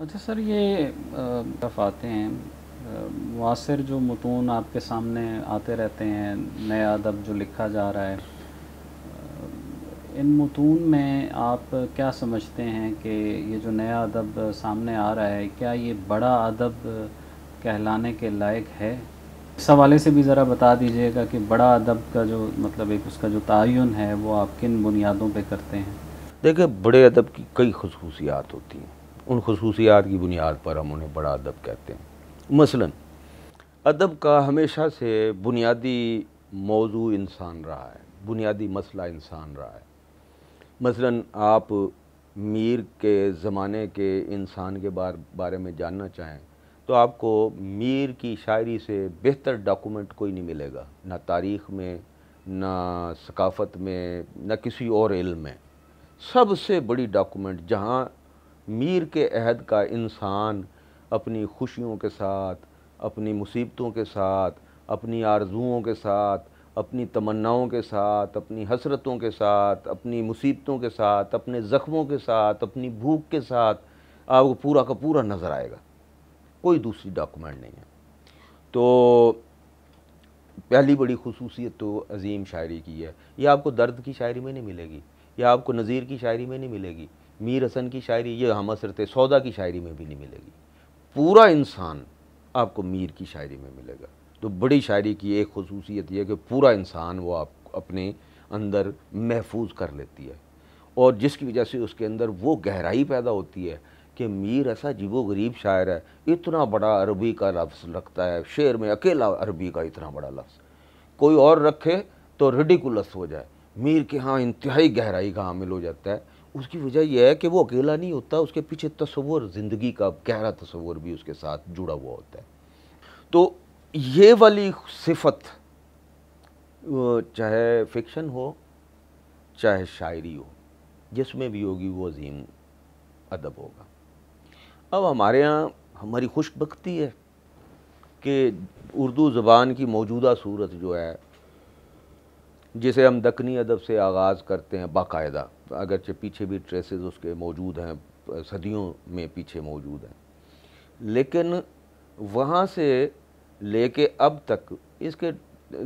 अच्छा सर ये तरफ आते हैं मुसर जो मतून आपके सामने आते रहते हैं नया अदब जो लिखा जा रहा है इन मतून में आप क्या समझते हैं कि ये जो नया अदब सामने आ रहा है क्या ये बड़ा अदब कहलाने के लायक है इस हवाले से भी ज़रा बता दीजिएगा कि बड़ा अदब का जो मतलब एक उसका जो तयन है वो आप किन बुनियादों पर करते हैं देखिए बड़े अदब की कई खसूसियात होती हैं उन खसूसियात की बुनियाद पर हम उन्हें बड़ा अदब कहते हैं मसलन अदब का हमेशा से बुनियादी मौजू इंसान रहा है बुनियादी मसला इंसान रहा है मसलन आप मीर के ज़माने के इंसान के बार बारे में जानना चाहें तो आपको मीर की शायरी से बेहतर डॉक्यूमेंट कोई नहीं मिलेगा ना तारीख़ में ना सकाफ़त में ना किसी और इल्म में सबसे बड़ी डॉक्यूमेंट जहाँ मीर के अहद का इंसान अपनी खुशियों के साथ अपनी मुसीबतों के साथ अपनी आरजुओं के साथ अपनी तमन्नाओं के साथ अपनी हसरतों के साथ अपनी मुसीबतों के साथ अपने ज़ख्मों के साथ अपनी भूख के साथ आपको पूरा का पूरा नज़र आएगा कोई दूसरी डॉक्यूमेंट नहीं है तो पहली बड़ी खसूसियत तो अजीम शायरी की है यह आपको दर्द की शायरी में नहीं मिलेगी यह आपको नज़ीर की शायरी में नहीं मिलेगी मीर हसन की शायरी ये हम असरत सौदा की शायरी में भी नहीं मिलेगी पूरा इंसान आपको मीर की शायरी में मिलेगा तो बड़ी शायरी की एक खसूसियत यह कि पूरा इंसान वो आप अपने अंदर महफूज कर लेती है और जिसकी वजह से उसके अंदर वो गहराई पैदा होती है कि मीर ऐसा जीवो गरीब शायर है इतना बड़ा अरबी का लफ्ज़ रखता है शेर में अकेला अरबी का इतना बड़ा लफ्ज़ कोई और रखे तो रेडिकुलस हो जाए मीर के यहाँ इंतहाई गहराई का हामिल हो जाता है उसकी वजह यह है कि वो अकेला नहीं होता उसके पीछे तस्वर ज़िंदगी का गहरा तस्वर भी उसके साथ जुड़ा हुआ होता है तो ये वाली सिफत चाहे फिक्शन हो चाहे शायरी हो जिसमें भी होगी वो अजीम अदब होगा अब हमारे यहाँ हमारी खुशबकती है कि उर्दू ज़बान की मौजूदा सूरत जो है जिसे हम दखनी अदब से आगाज़ करते हैं बाकायदा अगरचे पीछे भी ट्रेसेस उसके मौजूद हैं सदियों में पीछे मौजूद हैं लेकिन वहाँ से लेके अब तक इसके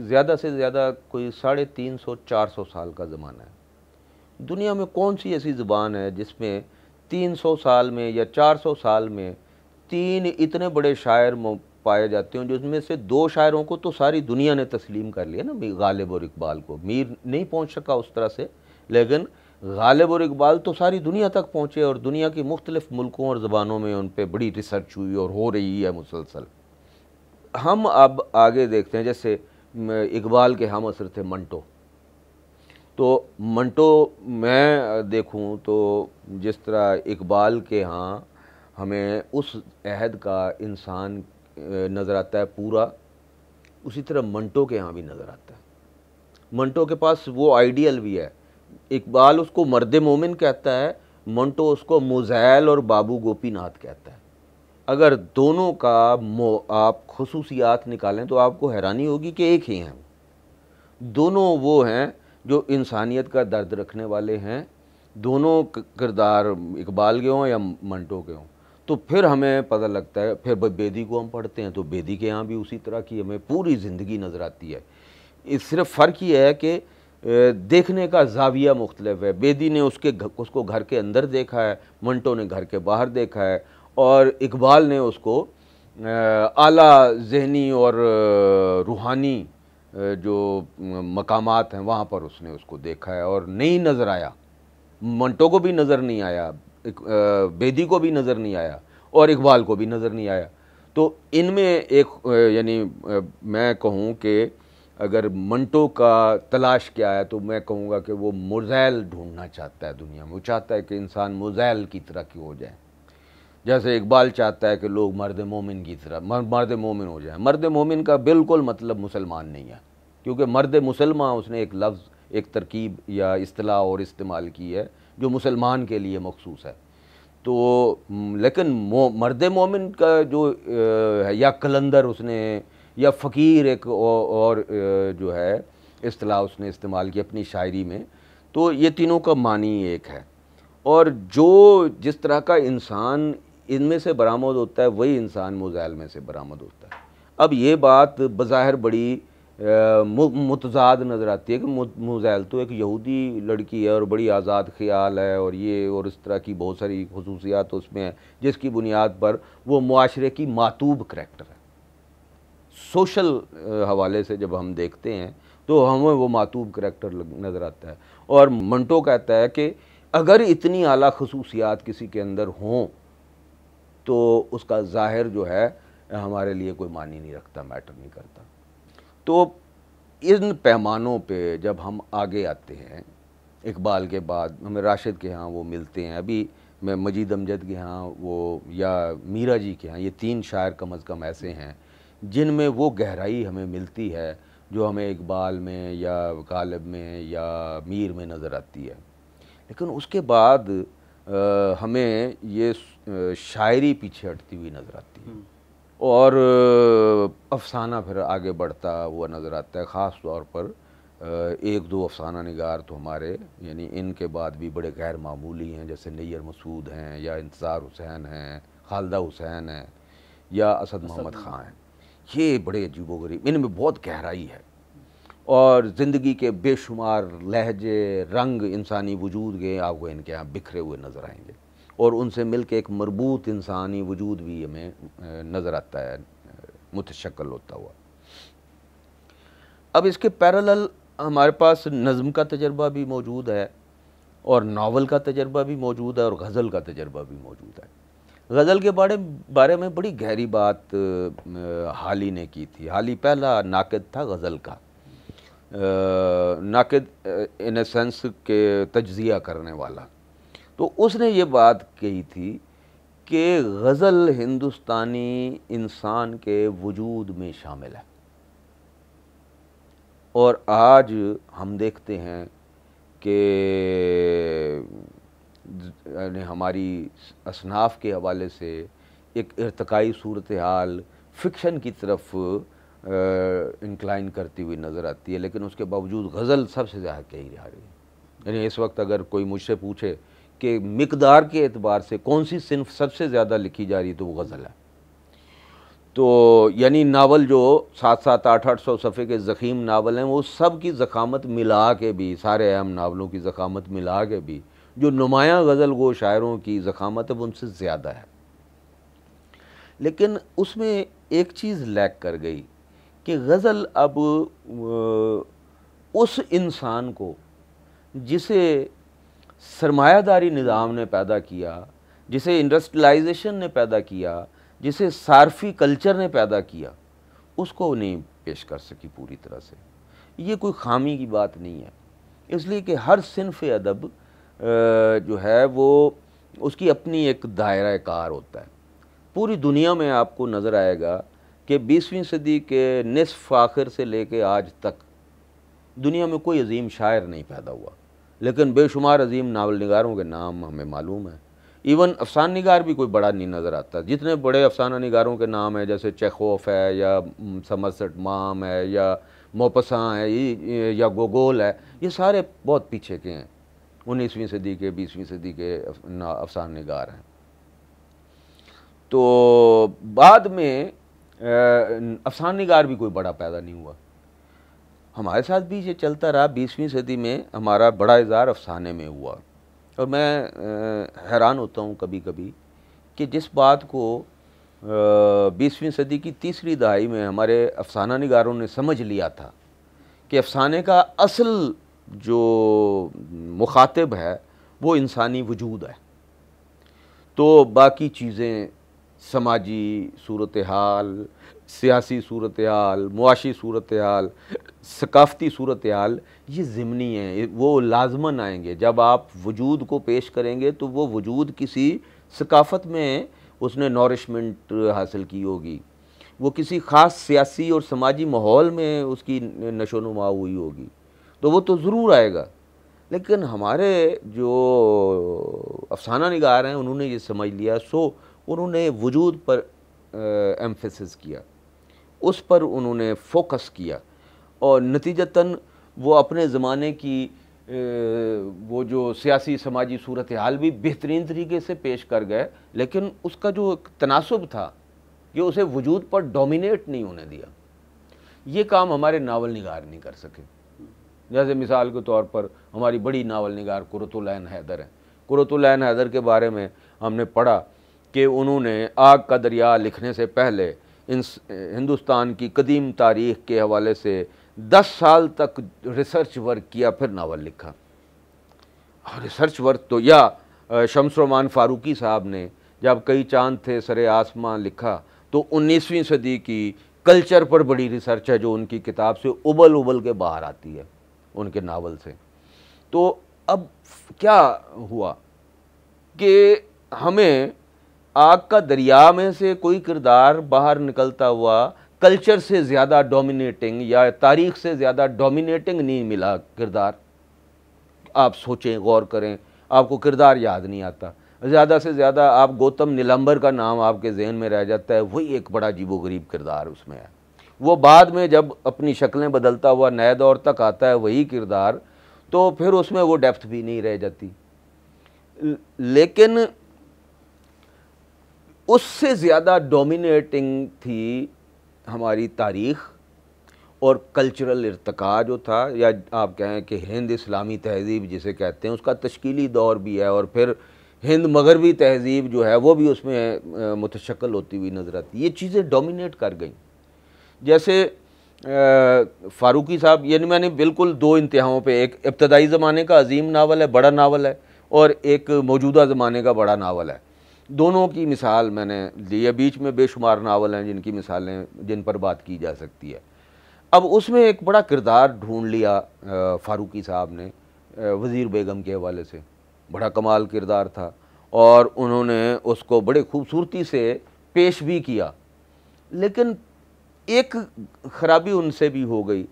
ज़्यादा से ज़्यादा कोई साढ़े तीन सौ चार सौ साल का ज़माना है दुनिया में कौन सी ऐसी ज़बान है जिसमें तीन सौ साल में या चार सौ साल में तीन इतने बड़े शायर पाए जाते हैं जिसमें से दो शायरों को तो सारी दुनिया ने तस्लीम कर लिया ना गालिब और इकबाल को मीर नहीं पहुंच सका उस तरह से लेकिन गालिब और इकबाल तो सारी दुनिया तक पहुँचे और दुनिया की मुख्तलिफ़ मुल्कों और ज़बानों में उन पर बड़ी रिसर्च हुई और हो रही है मुसलसल हम अब आगे देखते हैं जैसे इकबाल के हम असर थे मंटो तो मंटो मैं देखूँ तो जिस तरह इकबाल के यहाँ हमें उस अहद का इंसान नज़र आता है पूरा उसी तरह मंटो के यहाँ भी नज़र आता है मंटो के पास वो आइडियल भी है इकबाल उसको मर्द मोमिन कहता है मंटो उसको मोजैल और बाबू गोपीनाथ कहता है अगर दोनों का आप खसूसियात निकालें तो आपको हैरानी होगी कि एक ही हैं दोनों वो हैं जो इंसानियत का दर्द रखने वाले हैं दोनों किरदार इकबाल के हों या मंटो के हों तो फिर हमें पता लगता है फिर बेदी को हम पढ़ते हैं तो बेदी के यहाँ भी उसी तरह की हमें पूरी ज़िंदगी नज़र आती है इस सिर्फ फ़र्क ये है कि देखने का जाविया मुख्तलिफ है बेदी ने उसके उसको घर के अंदर देखा है मंटो ने घर के बाहर देखा है और इकबाल ने उसको आला जहनी और रूहानी जो मकाम हैं वहाँ पर उसने उसको देखा है और नहीं नज़र आया मंटो को भी नज़र नहीं आया बेदी को भी नज़र नहीं आया और इकबाल को भी नज़र नहीं आया तो इनमें एक यानी मैं कहूँ कि अगर मंटो का तलाश क्या है तो मैं कहूँगा कि वो मुजैल ढूंढना चाहता है दुनिया में वो चाहता है कि इंसान मुजैल की तरह की हो जाए जैसे इकबाल चाहता है कि लोग मर्द मोमिन की तरह मर्द मोमिन हो जाए मर्द मोमिन का बिल्कुल मतलब मुसलमान नहीं है क्योंकि मर्द मुसलमान उसने एक लफ्ज़ एक तरकीब या असलाह और इस्तेमाल की है जो मुसलमान के लिए मखसूस है तो लेकिन मर्द मोमिन का जो है या कलंदर उसने या फ़कीर एक और जो है असलाह उसने इस्तेमाल की अपनी शायरी में तो ये तीनों का मानी एक है और जो जिस तरह का इंसान इनमें से बरामद होता है वही इंसान मोज़ैल में से बरामद होता है अब ये बात बज़ाहिर बड़ी मुतजाद नज़र आती है कि मुजैल तो एक यहूदी लड़की है और बड़ी आज़ाद ख्याल है और ये और इस तरह की बहुत सारी खसूसियात उसमें हैं जिसकी बुनियाद पर वो माशरे की मातूब करेक्टर है सोशल हवाले से जब हम देखते हैं तो हमें वो मातूब करेक्टर नज़र आता है और मंटो कहता है कि अगर इतनी अली खसूसियात किसी के अंदर हों तो उसका ज़ाहिर जो है हमारे लिए कोई मानी नहीं रखता मैटर नहीं करता तो इन पैमानों पे जब हम आगे आते हैं इकबाल के बाद हमें राशिद के यहाँ वो मिलते हैं अभी मैं मजीद अमजद के यहाँ वो या मीरा जी के यहाँ ये तीन शायर कम अज़ कम ऐसे हैं जिनमें वो गहराई हमें मिलती है जो हमें इकबाल में या गालिब में या मीर में नज़र आती है लेकिन उसके बाद आ, हमें ये शायरी पीछे हटती हुई नज़र आती है हम्म। और अफसाना फिर आगे बढ़ता हुआ नज़र आता है ख़ास तौर पर एक दो अफसाना निगार तो हमारे यानी इनके बाद भी बड़े गैर मामूली हैं जैसे नैयर मसूद हैं या इंतज़ार हुसैन हैं खालदा हुसैन हैं या असद मोहम्मद खां हैं ये बड़े अजीबो गरीब इनमें बहुत गहराई है और ज़िंदगी के बेशुमार लहजे रंग इंसानी वजूद गए आपको इनके यहाँ बिखरे हुए नज़र आएंगे और उनसे मिल के एक मरबूत इंसानी वजूद भी हमें नज़र आता है मुतशक्ल होता हुआ अब इसके पैरल हमारे पास नज़म का तजर्बा भी मौजूद है और नावल का तजर्बा भी मौजूद है और गज़ल का तजर्बा भी मौजूद है गज़ल के बारे बारे में बड़ी गहरी बात हाल ही ने की थी हाल ही पहला नाकद था गज़ल का नाकद इन सेंस के तजिया करने वाला तो उसने ये बात कही थी कि गज़ल हिंदुस्तानी इंसान के वजूद में शामिल है और आज हम देखते हैं कि हमारी असनाफ के हवाले से एक इरतकाई सूरत हाल फ़िक्शन की तरफ इंक्लाइन करती हुई नज़र आती है लेकिन उसके बावजूद गज़ल सबसे ज़्यादा कही जा रही है यानी इस वक्त अगर कोई मुझसे पूछे कि मकदार के अतबार से कौन सी सिनफ सबसे ज़्यादा लिखी जा रही है तो वो गज़ल है तो यानी नावल जो सात सात आठ आठ सौ सफ़े के ज़ख़ीम नावल हैं वो सब की ज़खामत मिला के भी सारे अहम नावलों की ज़खामत मिला के भी जो नुमायाँ गज़ल गो शायरों की ज़खामत है वो उनसे ज़्यादा है लेकिन उसमें एक चीज़ लैक कर गई कि गज़ल अब उस इंसान को जिसे सरमायादारी निज़ाम ने पैदा किया जिसे इंडस्ट्रलाइजेशन ने पैदा किया जिसे सार्फी कल्चर ने पैदा किया उसको नहीं पेश कर सकी पूरी तरह से ये कोई खामी की बात नहीं है इसलिए कि हर सिनफ अदब जो है वो उसकी अपनी एक दायरा कार होता है पूरी दुनिया में आपको नज़र आएगा कि बीसवीं सदी के नसफ़ आखिर से कर आज तक दुनिया में कोई अजीम शायर नहीं पैदा हुआ लेकिन बेशुमार अजीम नावल नगारों के नाम हमें मालूम है इवन अफसान निगार भी कोई बड़ा नहीं नज़र आता जितने बड़े अफसाना नगारों के नाम हैं जैसे चेखोफ है या समरसट माम है या मोपसा है या गोगोल है ये सारे बहुत पीछे के हैं उन्नीसवीं सदी के बीसवीं सदी के अफसान नगार हैं तो बाद में अफसान निगार भी कोई बड़ा पैदा नहीं हुआ हमारे साथ भी ये चलता रहा बीसवीं सदी में हमारा बड़ा इज़हार अफसाने में हुआ और मैं हैरान होता हूँ कभी कभी कि जिस बात को बीसवीं सदी की तीसरी दहाई में हमारे अफसाना निगारों ने समझ लिया था कि अफसाने का असल जो मुखातब है वो इंसानी वजूद है तो बाकी चीज़ें समाजी सूरत हाल सियासी सूरत हाल मुआशी सूरत हाल सकाफ़ती सूरत हाल ये ज़िमनी हैं वो लाजमन आएंगे जब आप वजूद को पेश करेंगे तो वो वजूद किसी सकाफ़त में उसने नॉरिशमेंट हासिल की होगी वो किसी ख़ास सियासी और समाजी माहौल में उसकी नशो नुमा हुई होगी तो वो तो ज़रूर आएगा लेकिन हमारे जो अफसाना निगार हैं उन्होंने ये समझ लिया सो उन्होंने वजूद पर एम्फेसिस किया उस पर उन्होंने फोकस किया और नतीजतन वो अपने ज़माने की वो जो सियासी समाजी सूरत हाल भी बेहतरीन तरीके से पेश कर गए लेकिन उसका जो तनासब था ये उसे वजूद पर डोमिनेट नहीं होने दिया ये काम हमारे नावल निगार नहीं कर सके जैसे मिसाल के तौर पर हमारी बड़ी नावल निगार कुरतुलैन हैदर हैं कुरतुलैन हैदर के बारे में हमने पढ़ा कि उन्होंने आग का दरिया लिखने से पहले हिंदुस्तान की कदीम तारीख के हवाले से दस साल तक रिसर्च वर्क किया फिर नावल लिखा और रिसर्च वर्क तो या शमसरमान फारूकी साहब ने जब कई चांद थे सरे आसमां लिखा तो 19वीं सदी की कल्चर पर बड़ी रिसर्च है जो उनकी किताब से उबल उबल के बाहर आती है उनके नावल से तो अब क्या हुआ कि हमें आग का दरिया में से कोई किरदार बाहर निकलता हुआ कल्चर से ज़्यादा डोमिनेटिंग या तारीख से ज़्यादा डोमिनेटिंग नहीं मिला किरदार आप सोचें गौर करें आपको किरदार याद नहीं आता ज़्यादा से ज़्यादा आप गौतम नीलंबर का नाम आपके जहन में रह जाता है वही एक बड़ा जीबो गरीब किरदार उसमें है वो बाद में जब अपनी शक्लें बदलता हुआ नए दौर तक आता है वही किरदार तो फिर उसमें वो डेप्थ भी नहीं रह जाती लेकिन उससे ज़्यादा डोमिनेटिंग थी हमारी तारीख़ और कल्चरल इरतका जो था या आप कहें कि हिंद इस्लामी तहजीब जिसे कहते हैं उसका तश्कीली दौर भी है और फिर हिंद मगरबी तहजीब जो है वो भी उसमें मुतशक्ल होती हुई नज़र आती ये चीज़ें डोमिनेट कर गई जैसे फ़ारूकी साहब यानी मैंने बिल्कुल दो इंतहाओं पे एक इब्तदाई ज़माने का अजीम नावल है बड़ा नावल है और एक मौजूदा ज़माने का बड़ा नावल है दोनों की मिसाल मैंने दी है बीच में बेशुमार नावल हैं जिनकी मिसालें जिन पर बात की जा सकती है अब उसमें एक बड़ा किरदार ढूंढ लिया फारूकी साहब ने वज़ीर बेगम के हवाले से बड़ा कमाल किरदार था और उन्होंने उसको बड़े खूबसूरती से पेश भी किया लेकिन एक खराबी उनसे भी हो गई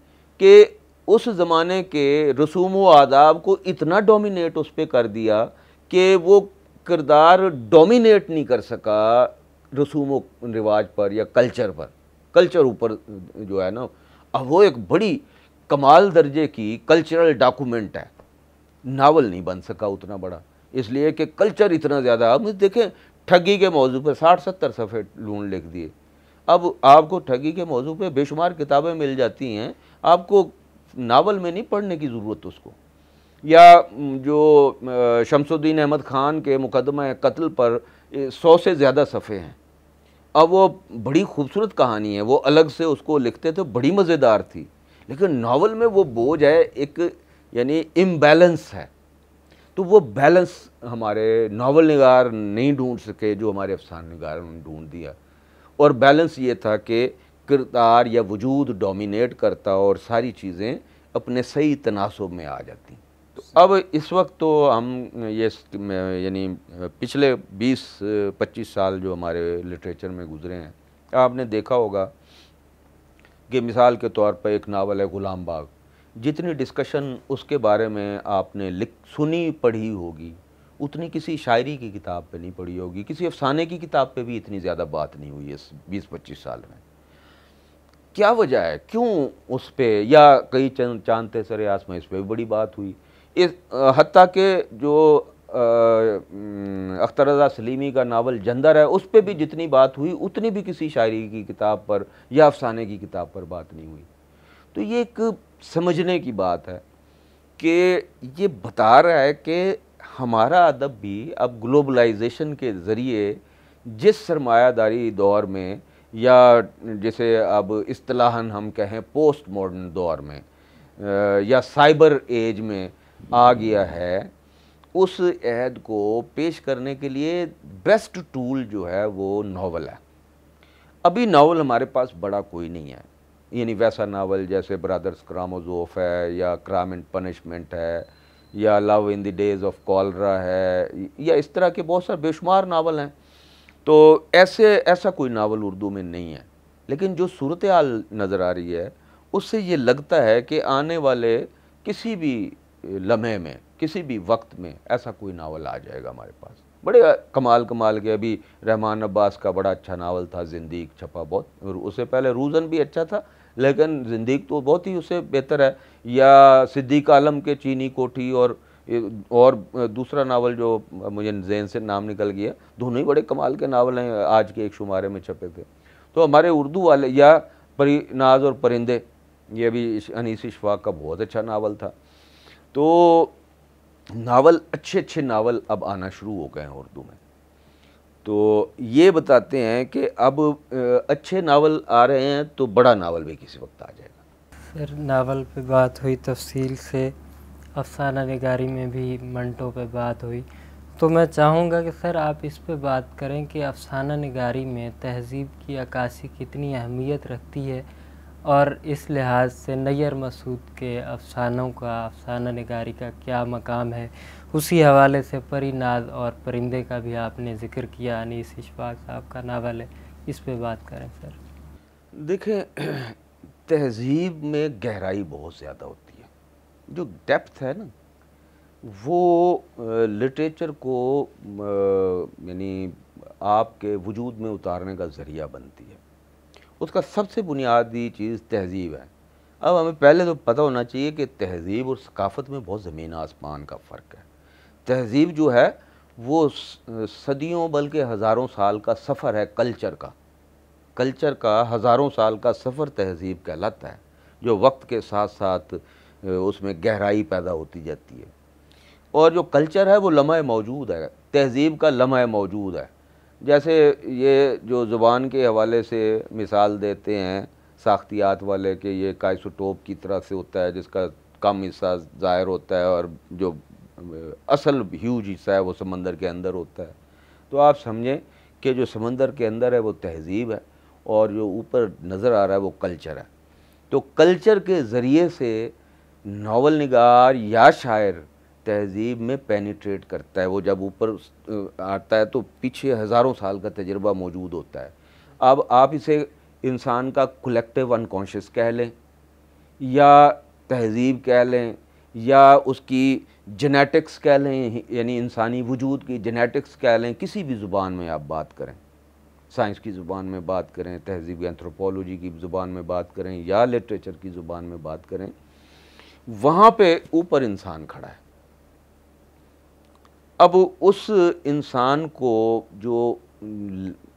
कि उस ज़माने के रसूम व आदाब को इतना डोमिनेट उस पर कर दिया कि वो किरदार डोमिनेट नहीं कर सका रसूम रिवाज पर या कल्चर पर कल्चर ऊपर जो है ना अब वो एक बड़ी कमाल दर्जे की कल्चरल डॉक्यूमेंट है नावल नहीं बन सका उतना बड़ा इसलिए कि कल्चर इतना ज़्यादा अब देखें ठगी के मौजू पर साठ सत्तर सफ़े लून लिख दिए अब आपको ठगी के मौजू पे बेशुमार किताबें मिल जाती हैं आपको नावल में नहीं पढ़ने की ज़रूरत उसको या जो शमसुद्दीन अहमद ख़ान के मुकदमा कत्ल पर सौ से ज़्यादा सफ़े हैं अब वो बड़ी खूबसूरत कहानी है वो अलग से उसको लिखते थे बड़ी मज़ेदार थी लेकिन नावल में वो बोझ है एक यानी इम्बैलेंस है तो वो बैलेंस हमारे नावल नगार नहीं ढूंढ सके जो हमारे अफसान नगार ने ढूंढ दिया और बैलेंस ये था कि किरदार या वजूद डोमिनेट करता और सारी चीज़ें अपने सही तनासब में आ जाती अब इस वक्त तो हम ये यानी पिछले 20-25 साल जो हमारे लिटरेचर में गुजरे हैं आपने देखा होगा कि मिसाल के तौर पर एक नावल है गुलाम बाग जितनी डिस्कशन उसके बारे में आपने लिख सुनी पढ़ी होगी उतनी किसी शायरी की किताब पे नहीं पढ़ी होगी किसी अफसाने की किताब पे भी इतनी ज़्यादा बात नहीं हुई इस बीस पच्चीस साल में क्या वजह है क्यों उस पर या कई चांद सर आसमां इस पर भी बड़ी बात हुई इस हती के जो अख्तर रजा सलीमी का नावल जंदर है उस पर भी जितनी बात हुई उतनी भी किसी शायरी की किताब पर या अफसाने की किताब पर बात नहीं हुई तो ये एक समझने की बात है कि ये बता रहा है कि हमारा अदब भी अब ग्लोबलाइजेशन के ज़रिए जिस सरमायादारी दौर में या जैसे अब असलाहन हम कहें पोस्ट मॉडर्न दौर में या साइबर एज में आ गया है उस अहद को पेश करने के लिए बेस्ट टूल जो है वो नावल है अभी नावल हमारे पास बड़ा कोई नहीं है यानी वैसा नावल जैसे ब्रदर्स क्रामोजोफ है या क्राम एंड पनिशमेंट है या love in the days of cholera है या इस तरह के बहुत सारे बेशुमार नावल हैं तो ऐसे ऐसा कोई नावल उर्दू में नहीं है लेकिन जो सूरत नज़र आ रही है उससे ये लगता है कि आने वाले किसी भी लम्हे में किसी भी वक्त में ऐसा कोई नावल आ जाएगा हमारे पास बड़े कमाल कमाल के अभी रहमान अब्बास का बड़ा अच्छा नावल था जिंदगी छपा बहुत और उससे पहले रूजन भी अच्छा था लेकिन जिंदगी तो बहुत ही उससे बेहतर है या सिद्दीक आलम के चीनी कोठी और और दूसरा नावल जो मुझे जैन से नाम निकल गया दोनों ही बड़े कमाल के नावल हैं आज के एक शुमारे में छपे थे तो हमारे उर्दू वाले या परी नाज और परिंदे ये भी अनीस इशफाक का बहुत अच्छा नावल था तो नावल अच्छे अच्छे नावल अब आना शुरू हो गए हैं उर्दू में तो ये बताते हैं कि अब अच्छे नावल आ रहे हैं तो बड़ा नावल भी किसी वक्त आ जाएगा सर नावल पे बात हुई तफसील से अफसाना निगारी में भी मंटो पे बात हुई तो मैं चाहूँगा कि सर आप इस पे बात करें कि अफसाना निगारी में तहज़ीब की अक्सी कितनी अहमियत रखती है और इस लिहाज से नैर मसूद के अफसानों का अफसाना नगारी का क्या मकाम है उसी हवाले से परी नाज और परिंदे का भी आपने जिक्र किया अनीस इशफाक साहब का नावल है इस पर बात करें सर देखें तहजीब में गहराई बहुत ज़्यादा होती है जो डेप्थ है ना वो लिटरेचर को यानी आपके वजूद में उतारने का ज़रिया बनती है उसका सबसे बुनियादी चीज़ तहजीब है अब हमें पहले तो पता होना चाहिए कि तहजीब और सकाफत में बहुत ज़मीन आसमान का फ़र्क है तहजीब जो है वो सदियों बल्कि हज़ारों साल का सफ़र है कल्चर का कल्चर का हज़ारों साल का सफ़र तहजीब कहलाता है जो वक्त के साथ साथ उसमें गहराई पैदा होती जाती है और जो कल्चर है वो लमह मौजूद है तहजीब का लमह मौजूद है जैसे ये जो ज़ुबान के हवाले से मिसाल देते हैं साख्तियात वाले के ये काइसोटोप की तरह से होता है जिसका कम हिस्सा ज़ाहिर होता है और जो असल ह्यूज हिस्सा है वो समंदर के अंदर होता है तो आप समझें कि जो समंदर के अंदर है वो तहजीब है और जो ऊपर नज़र आ रहा है वो कल्चर है तो कल्चर के ज़रिए से नावल नगार या शायर तहजीब में पेनिट्रेट करता है वो जब ऊपर आता है तो पीछे हज़ारों साल का तजर्बा मौजूद होता है अब आप इसे इंसान का कलेक्टिव अनकॉन्शियस कह लें या तहजीब कह लें या उसकी जेनेटिक्स कह लें यानी इंसानी वजूद की जेनेटिक्स कह लें किसी भी ज़ुबान में आप बात करें साइंस की ज़ुबान में बात करें तहजीब एंथ्रोपोलॉजी की ज़ुबान में बात करें या लिटरेचर की ज़ुबान में बात करें वहाँ पे ऊपर इंसान खड़ा है अब उस इंसान को जो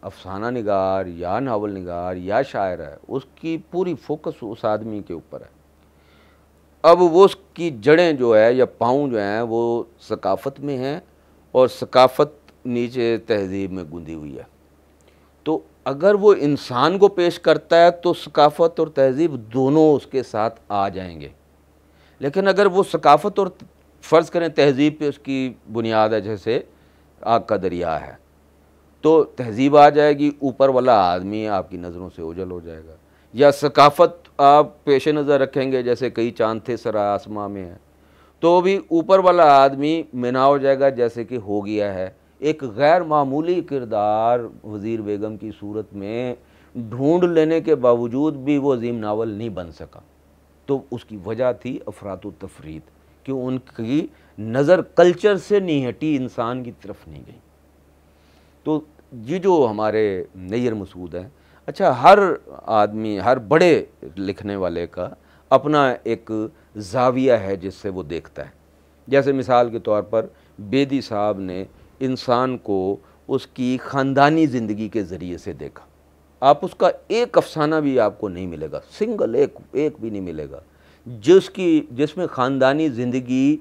अफसाना निगार या नावल निगार या शायर है उसकी पूरी फोकस उस आदमी के ऊपर है अब वो उसकी जड़ें जो है या पाँव जो हैं वो सकाफत में हैं और सकाफत नीचे तहजीब में गुंदी हुई है तो अगर वो इंसान को पेश करता है तो सकाफत और तहजीब दोनों उसके साथ आ जाएंगे लेकिन अगर वो सकाफत और फ़र्ज़ करें तहज़ीब पे उसकी बुनियाद है जैसे आग का दरिया है तो तहज़ीब आ जाएगी ऊपर वाला आदमी आपकी नज़रों से ओझल हो जाएगा या सकाफ़त आप पेश नज़र रखेंगे जैसे कई चांद थे सरा आसमां में है तो भी ऊपर वाला आदमी मिना हो जाएगा जैसे कि हो गया है एक गैर मामूली किरदार वज़ीर बेगम की सूरत में ढूंढ लेने के बावजूद भी वो अजीम नावल नहीं बन सका तो उसकी वजह थी अफरात तफरीत कि उनकी नज़र कल्चर से नहीं हटी इंसान की तरफ नहीं गई तो ये जो हमारे नैर मसूद हैं अच्छा हर आदमी हर बड़े लिखने वाले का अपना एक जाविया है जिससे वो देखता है जैसे मिसाल के तौर पर बेदी साहब ने इंसान को उसकी ख़ानदानी ज़िंदगी के ज़रिए से देखा आप उसका एक अफसाना भी आपको नहीं मिलेगा सिंगल एक एक भी नहीं मिलेगा जिसकी जिसमें ख़ानदानी ज़िंदगी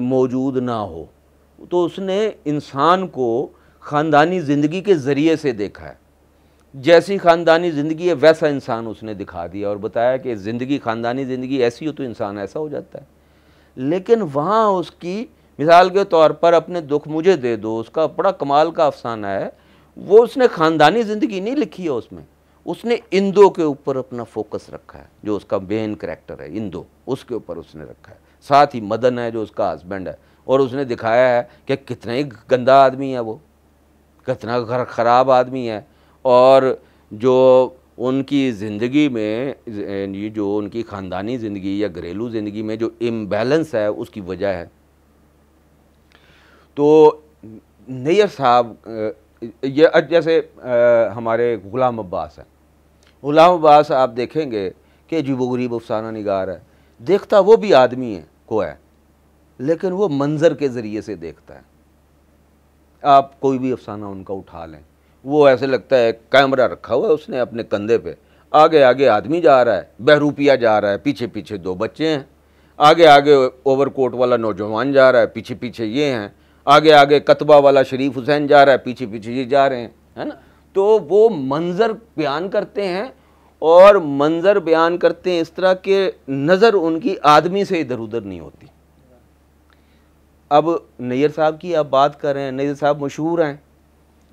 मौजूद ना हो तो उसने इंसान को ख़ानदानी ज़िंदगी के ज़रिए से देखा है जैसी ख़ानदानी ज़िंदगी है वैसा इंसान उसने दिखा दिया और बताया कि ज़िंदगी ख़ानदानी ज़िंदगी ऐसी हो तो इंसान ऐसा हो जाता है लेकिन वहाँ उसकी मिसाल के तौर पर अपने दुख मुझे दे दो उसका बड़ा कमाल का अफसाना है वो उसने ख़ानदानी ज़िंदगी नहीं लिखी है उसमें उसने इंदो के ऊपर अपना फोकस रखा है जो उसका मेन करेक्टर है इंदो उसके ऊपर उसने रखा है साथ ही मदन है जो उसका हस्बैंड है और उसने दिखाया है कि कितना ही गंदा आदमी है वो कितना घर ख़राब आदमी है और जो उनकी ज़िंदगी में जो उनकी ख़ानदानी ज़िंदगी या घरेलू ज़िंदगी में जो इम्बेलेंस है उसकी वजह है तो नैयर साहब ये जैसे हमारे गुलाम अब्बास हैं गुलाम अब्बास आप देखेंगे कि वो गरीब अफसाना निगार है देखता वो भी आदमी है को है लेकिन वो मंज़र के ज़रिए से देखता है आप कोई भी अफसाना उनका उठा लें वो ऐसे लगता है कैमरा रखा हुआ है उसने अपने कंधे पे आगे आगे आदमी जा रहा है बहरूपिया जा रहा है पीछे पीछे दो बच्चे हैं आगे आगे ओवरकोट वाला नौजवान जा रहा है पीछे पीछे ये हैं आगे आगे कतबा वाला शरीफ हुसैन जा रहा है पीछे पीछे ये जा रहे हैं है ना तो वो मंज़र बयान करते हैं और मंज़र बयान करते हैं इस तरह के नज़र उनकी आदमी से इधर उधर नहीं होती अब नैयर साहब की आप बात कर रहे हैं नैयर साहब मशहूर हैं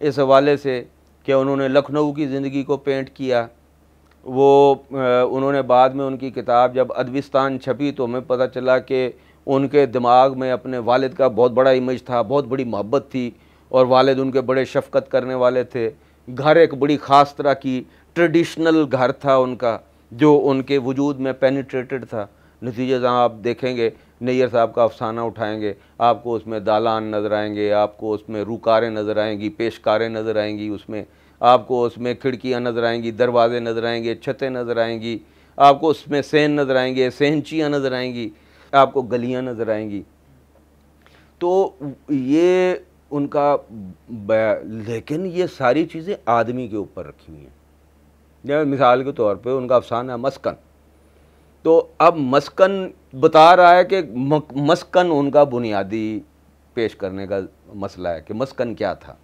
इस हवाले से कि उन्होंने लखनऊ की ज़िंदगी को पेंट किया वो उन्होंने बाद में उनकी किताब जब अदबिस्तान छपी तो हमें पता चला कि उनके दिमाग में अपने वालिद का बहुत बड़ा इमेज था बहुत बड़ी मोहब्बत थी और वालिद उनके बड़े शफकत करने वाले थे घर एक बड़ी ख़ास तरह की ट्रेडिशनल घर था उनका जो उनके वजूद में पेनिट्रेटेड था नतीजे जहाँ आप देखेंगे नैयर साहब का अफसाना उठाएंगे आपको उसमें दालान नज़र आएंगे आपको उसमें रुकारें नज़र आएंगी पेशकारें नज़र आएंगी उसमें आपको उसमें खिड़कियाँ नज़र आएंगी दरवाजे नज़र आएंगे छतें नज़र आएंगी आपको उसमें सेन नज़र आएंगे सेंचियाँ नज़र आएंगी आपको गलियाँ नज़र आएंगी तो ये उनका लेकिन ये सारी चीज़ें आदमी के ऊपर रखी हुई हैं जैसे मिसाल के तौर पे उनका अफसाना है मस्कन तो अब मस्कन बता रहा है कि मस्कन उनका बुनियादी पेश करने का मसला है कि मस्कन क्या था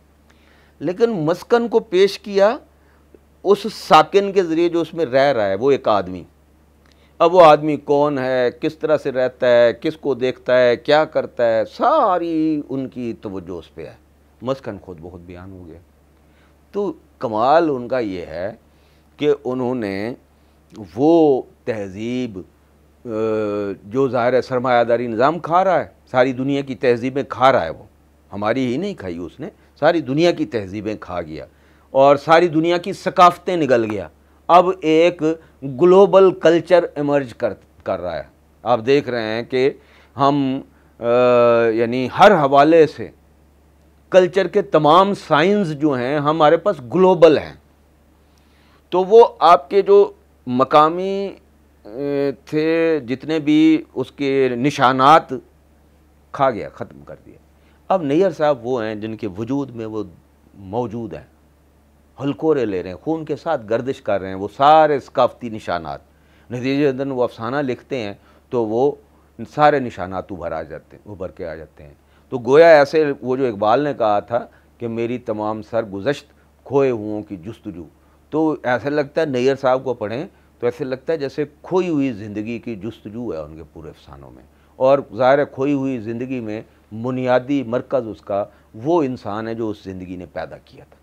लेकिन मस्कन को पेश किया उस साकिन के ज़रिए जो उसमें रह रहा है वो एक आदमी अब वो आदमी कौन है किस तरह से रहता है किसको देखता है क्या करता है सारी उनकी तवज्जो तो उस पर है मस्कन खुद बहुत बयान हो गया तो कमाल उनका ये है कि उन्होंने वो तहजीब जो ज़ाहिर है सरमायादारी निज़ाम खा रहा है सारी दुनिया की तहजीबें खा रहा है वो हमारी ही नहीं खाई उसने सारी दुनिया की तहजीबें खा गया और सारी दुनिया की सकाफ़तें निकल गया अब एक ग्लोबल कल्चर इमर्ज कर कर रहा है आप देख रहे हैं कि हम यानी हर हवाले से कल्चर के तमाम साइंस जो हैं हमारे पास ग्लोबल हैं तो वो आपके जो मकामी थे जितने भी उसके निशानात खा गया ख़त्म कर दिया अब नैयर साहब वो हैं जिनके वजूद में वो मौजूद हैं हलकोरे ले रहे हैं खून के साथ गर्दिश कर रहे हैं वो सारे सकाफती निशानात नतीजतन वो अफसाना लिखते हैं तो वो सारे निशानात उभर आ जाते हैं उभर के आ जाते हैं तो गोया ऐसे वो जो इकबाल ने कहा था कि मेरी तमाम सर गुजश्त खोए हुओं की जस्तजू तो ऐसा लगता है नैयर साहब को पढ़ें तो ऐसे लगता है जैसे खोई हुई ज़िंदगी की जस्तजू है उनके पूरे अफसानों में और ज़ाहिर खोई हुई ज़िंदगी में बुनियादी मरकज़ उसका वो इंसान है जो उस ज़िंदगी ने पैदा किया था